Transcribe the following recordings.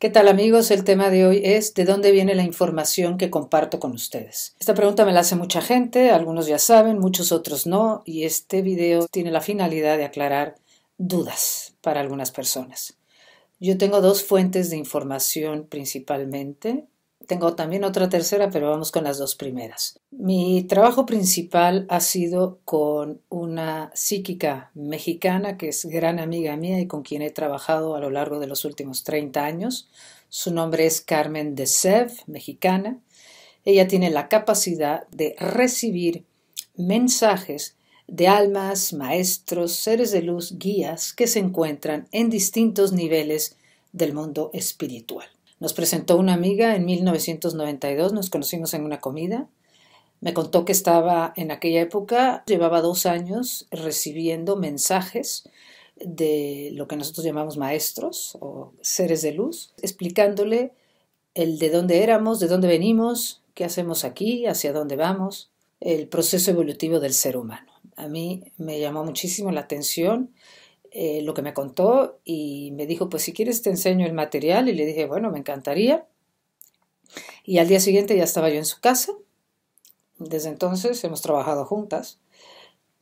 ¿Qué tal amigos? El tema de hoy es ¿de dónde viene la información que comparto con ustedes? Esta pregunta me la hace mucha gente, algunos ya saben, muchos otros no, y este video tiene la finalidad de aclarar dudas para algunas personas. Yo tengo dos fuentes de información principalmente. Tengo también otra tercera, pero vamos con las dos primeras. Mi trabajo principal ha sido con una psíquica mexicana que es gran amiga mía y con quien he trabajado a lo largo de los últimos 30 años. Su nombre es Carmen de Sev, mexicana. Ella tiene la capacidad de recibir mensajes de almas, maestros, seres de luz, guías que se encuentran en distintos niveles del mundo espiritual. Nos presentó una amiga en 1992, nos conocimos en una comida. Me contó que estaba en aquella época, llevaba dos años recibiendo mensajes de lo que nosotros llamamos maestros o seres de luz, explicándole el de dónde éramos, de dónde venimos, qué hacemos aquí, hacia dónde vamos, el proceso evolutivo del ser humano. A mí me llamó muchísimo la atención eh, lo que me contó y me dijo, pues si quieres te enseño el material y le dije, bueno, me encantaría. Y al día siguiente ya estaba yo en su casa. Desde entonces hemos trabajado juntas.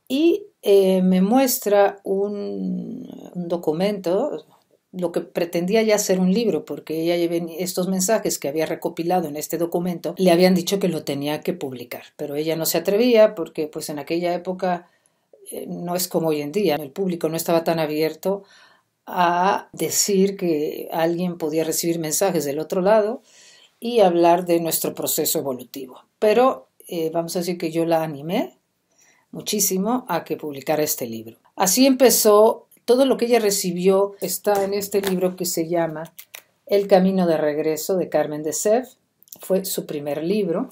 Y eh, me muestra un, documento, lo que pretendía ya ser un libro, porque ella estos mensajes que había recopilado en este documento, le habían dicho que lo tenía que publicar, pero ella no se atrevía porque pues en aquella época eh, no es como hoy en día. El público no estaba tan abierto a decir que alguien podía recibir mensajes del otro lado y hablar de nuestro proceso evolutivo. Pero eh, vamos a decir que yo la animé muchísimo a que publicara este libro. Así empezó, todo lo que ella recibió está en este libro que se llama El Camino de Regreso de Carmen de Sef. Fue su primer libro.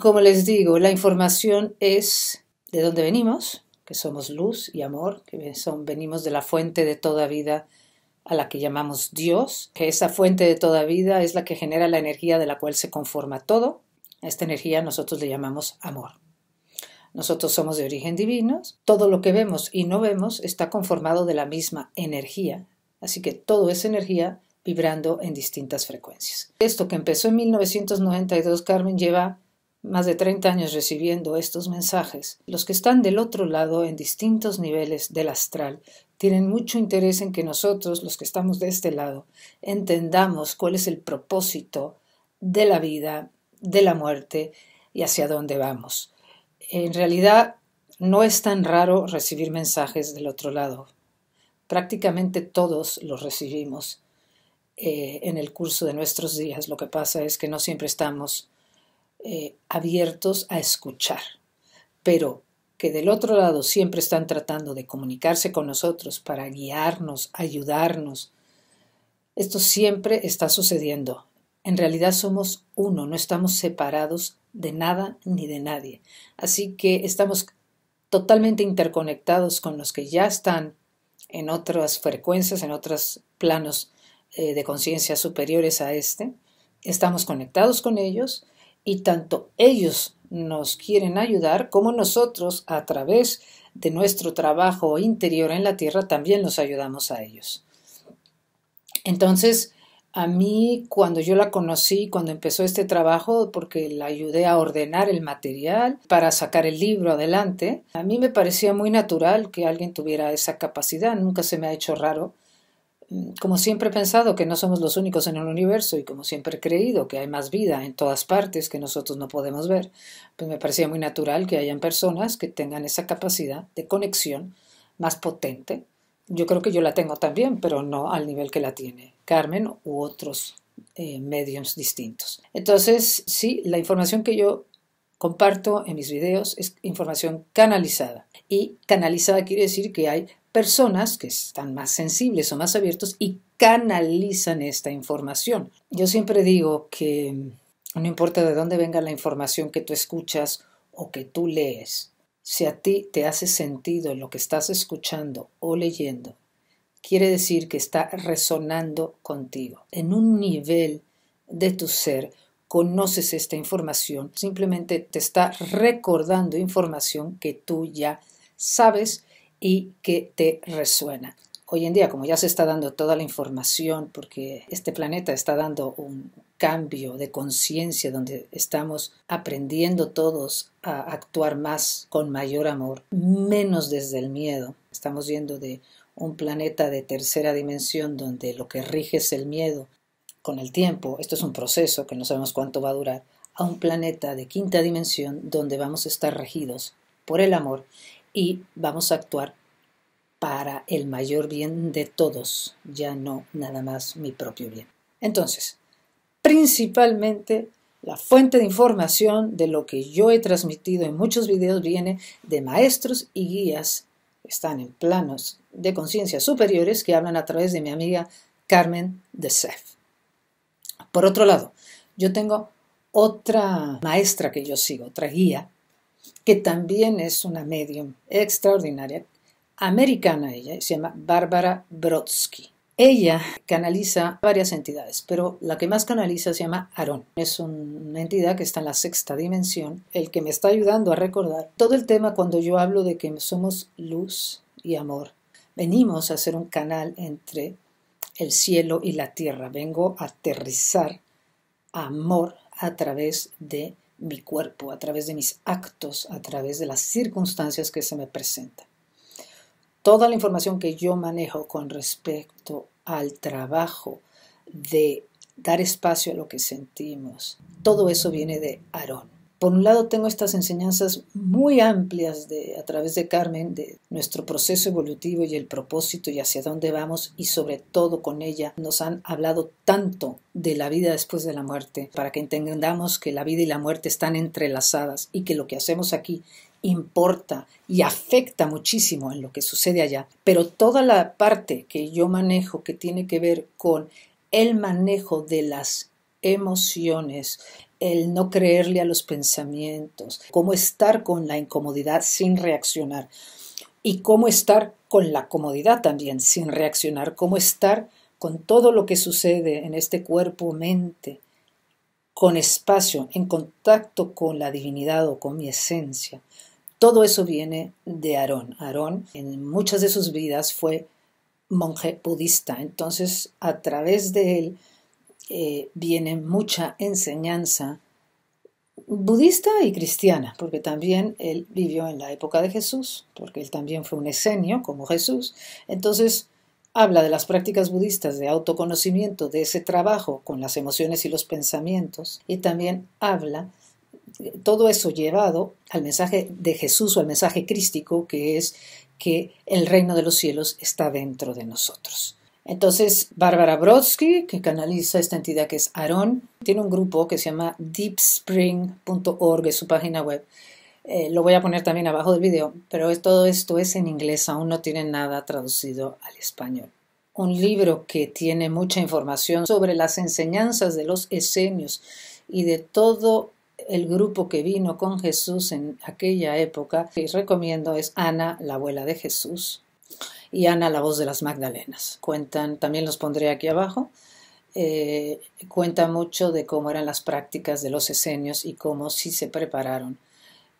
Como les digo, la información es de dónde venimos, somos luz y amor, que son, venimos de la fuente de toda vida a la que llamamos Dios, que esa fuente de toda vida es la que genera la energía de la cual se conforma todo. A esta energía nosotros le llamamos amor. Nosotros somos de origen divino, todo lo que vemos y no vemos está conformado de la misma energía, así que todo es energía vibrando en distintas frecuencias. Esto que empezó en 1992, Carmen, lleva más de 30 años recibiendo estos mensajes, los que están del otro lado en distintos niveles del astral tienen mucho interés en que nosotros, los que estamos de este lado, entendamos cuál es el propósito de la vida, de la muerte y hacia dónde vamos. En realidad, no es tan raro recibir mensajes del otro lado. Prácticamente todos los recibimos eh, en el curso de nuestros días. Lo que pasa es que no siempre estamos eh, abiertos a escuchar, pero que del otro lado siempre están tratando de comunicarse con nosotros para guiarnos, ayudarnos. Esto siempre está sucediendo. En realidad somos uno, no estamos separados de nada ni de nadie. Así que estamos totalmente interconectados con los que ya están en otras frecuencias, en otros planos eh, de conciencia superiores a este. Estamos conectados con ellos y tanto ellos nos quieren ayudar como nosotros a través de nuestro trabajo interior en la tierra también los ayudamos a ellos. Entonces, a mí cuando yo la conocí, cuando empezó este trabajo, porque la ayudé a ordenar el material para sacar el libro adelante, a mí me parecía muy natural que alguien tuviera esa capacidad, nunca se me ha hecho raro como siempre he pensado que no somos los únicos en el universo y como siempre he creído que hay más vida en todas partes que nosotros no podemos ver, pues me parecía muy natural que hayan personas que tengan esa capacidad de conexión más potente. Yo creo que yo la tengo también, pero no al nivel que la tiene Carmen u otros eh, medios distintos. Entonces, sí, la información que yo comparto en mis videos es información canalizada. Y canalizada quiere decir que hay personas que están más sensibles o más abiertos y canalizan esta información. Yo siempre digo que mm, no importa de dónde venga la información que tú escuchas o que tú lees, si a ti te hace sentido lo que estás escuchando o leyendo, quiere decir que está resonando contigo. En un nivel de tu ser conoces esta información, simplemente te está recordando información que tú ya sabes y que te resuena. Hoy en día, como ya se está dando toda la información, porque este planeta está dando un cambio de conciencia donde estamos aprendiendo todos a actuar más con mayor amor, menos desde el miedo. Estamos yendo de un planeta de tercera dimensión donde lo que rige es el miedo con el tiempo, esto es un proceso que no sabemos cuánto va a durar, a un planeta de quinta dimensión donde vamos a estar regidos por el amor y vamos a actuar para el mayor bien de todos, ya no nada más mi propio bien. Entonces, principalmente la fuente de información de lo que yo he transmitido en muchos videos viene de maestros y guías que están en planos de conciencia superiores que hablan a través de mi amiga Carmen de Sef. Por otro lado, yo tengo otra maestra que yo sigo, otra guía, que también es una medium extraordinaria, americana ella, se llama Bárbara Brodsky. Ella canaliza varias entidades, pero la que más canaliza se llama Aarón. Es una entidad que está en la sexta dimensión, el que me está ayudando a recordar todo el tema cuando yo hablo de que somos luz y amor. Venimos a ser un canal entre el cielo y la tierra. Vengo a aterrizar amor a través de mi cuerpo, a través de mis actos, a través de las circunstancias que se me presentan. Toda la información que yo manejo con respecto al trabajo de dar espacio a lo que sentimos, todo eso viene de Aarón. Por un lado tengo estas enseñanzas muy amplias de, a través de Carmen de nuestro proceso evolutivo y el propósito y hacia dónde vamos y sobre todo con ella nos han hablado tanto de la vida después de la muerte para que entendamos que la vida y la muerte están entrelazadas y que lo que hacemos aquí importa y afecta muchísimo en lo que sucede allá. Pero toda la parte que yo manejo que tiene que ver con el manejo de las emociones, el no creerle a los pensamientos, cómo estar con la incomodidad sin reaccionar y cómo estar con la comodidad también sin reaccionar, cómo estar con todo lo que sucede en este cuerpo-mente, con espacio, en contacto con la divinidad o con mi esencia. Todo eso viene de Aarón. Aarón en muchas de sus vidas fue monje budista, entonces a través de él eh, viene mucha enseñanza budista y cristiana, porque también él vivió en la época de Jesús, porque él también fue un esenio como Jesús. Entonces, habla de las prácticas budistas de autoconocimiento, de ese trabajo con las emociones y los pensamientos, y también habla todo eso llevado al mensaje de Jesús o al mensaje crístico, que es que el reino de los cielos está dentro de nosotros. Entonces, Bárbara Brodsky, que canaliza esta entidad que es Aaron, tiene un grupo que se llama deepspring.org, es su página web. Eh, lo voy a poner también abajo del video, pero todo esto es en inglés, aún no tiene nada traducido al español. Un libro que tiene mucha información sobre las enseñanzas de los esenios y de todo el grupo que vino con Jesús en aquella época, que recomiendo es Ana, la abuela de Jesús, y Ana, la voz de las Magdalenas. Cuentan, también los pondré aquí abajo, eh, cuenta mucho de cómo eran las prácticas de los esenios y cómo sí se prepararon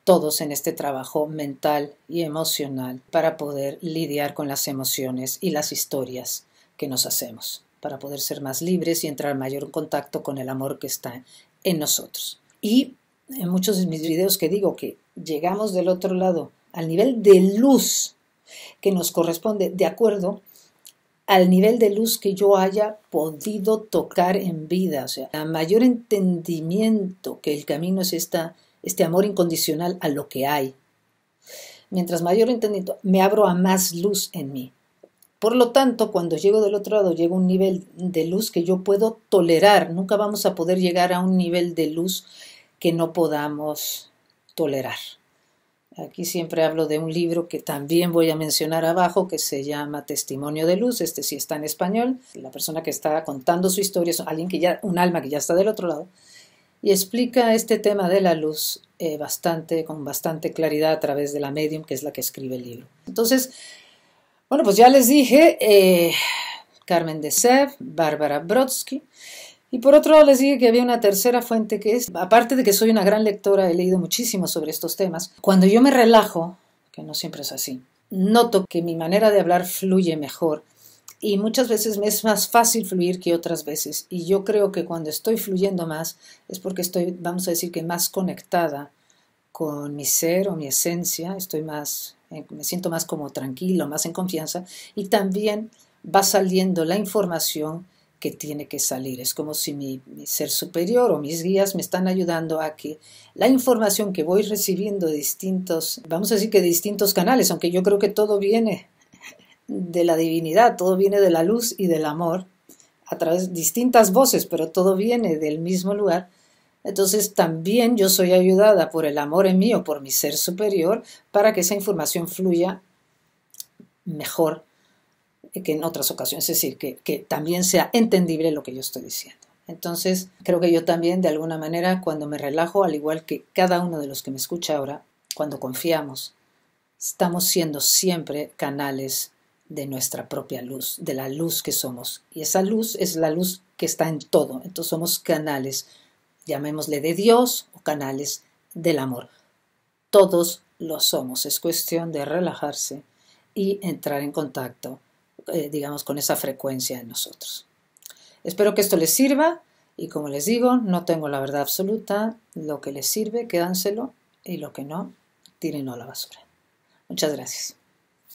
todos en este trabajo mental y emocional para poder lidiar con las emociones y las historias que nos hacemos, para poder ser más libres y entrar mayor en contacto con el amor que está en nosotros. Y en muchos de mis videos que digo que llegamos del otro lado al nivel de luz que nos corresponde de acuerdo al nivel de luz que yo haya podido tocar en vida. O sea, a mayor entendimiento que el camino es esta, este amor incondicional a lo que hay. Mientras mayor entendimiento, me abro a más luz en mí. Por lo tanto, cuando llego del otro lado, llego a un nivel de luz que yo puedo tolerar. Nunca vamos a poder llegar a un nivel de luz que no podamos tolerar. Aquí siempre hablo de un libro que también voy a mencionar abajo, que se llama Testimonio de Luz. Este sí está en español. La persona que está contando su historia es alguien que ya, un alma que ya está del otro lado. Y explica este tema de la luz eh, bastante, con bastante claridad a través de la medium, que es la que escribe el libro. Entonces, bueno, pues ya les dije, eh, Carmen de Sev, Bárbara Brodsky. Y por otro lado les dije que había una tercera fuente que es, aparte de que soy una gran lectora, he leído muchísimo sobre estos temas, cuando yo me relajo, que no siempre es así, noto que mi manera de hablar fluye mejor y muchas veces me es más fácil fluir que otras veces y yo creo que cuando estoy fluyendo más es porque estoy, vamos a decir que más conectada con mi ser o mi esencia, estoy más, eh, me siento más como tranquilo, más en confianza y también va saliendo la información que tiene que salir. Es como si mi, ser superior o mis guías me están ayudando a que la información que voy recibiendo de distintos, vamos a decir que de distintos canales, aunque yo creo que todo viene de la divinidad, todo viene de la luz y del amor, a través de distintas voces, pero todo viene del mismo lugar. Entonces también yo soy ayudada por el amor en mí o por mi ser superior para que esa información fluya mejor que en otras ocasiones, es decir, que, que también sea entendible lo que yo estoy diciendo. Entonces, creo que yo también, de alguna manera, cuando me relajo, al igual que cada uno de los que me escucha ahora, cuando confiamos, estamos siendo siempre canales de nuestra propia luz, de la luz que somos. Y esa luz es la luz que está en todo. Entonces somos canales, llamémosle de Dios o canales del amor. Todos lo somos. Es cuestión de relajarse y entrar en contacto eh, digamos, con esa frecuencia en nosotros. Espero que esto les sirva y como les digo, no tengo la verdad absoluta. Lo que les sirve, quédanselo y lo que no, tírenlo a la basura. Muchas gracias.